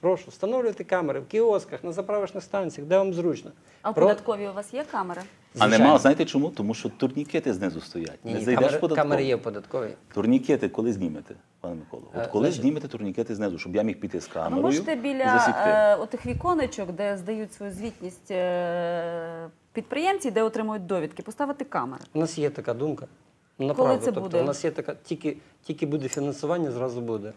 Прошу встановлюйте камери в кіосках, на заправочних станціях, де вам зручно. А в податковій у вас є камери? А нема, знаєте чому? Тому що турнікети знизу стоять. камери, є в податковій. Турнікети коли знімете, пане Миколо? От е, коли значить- знімете турнікети знизу, щоб я міг піти з Ви можете біля засікти? Е, отих віконечок, де здають свою звітність е, підприємці, де отримують довідки, поставити камери. У нас є така думка. Направду, це тобто, буде? У нас є така, тільки, тільки буде фінансування, зразу буде.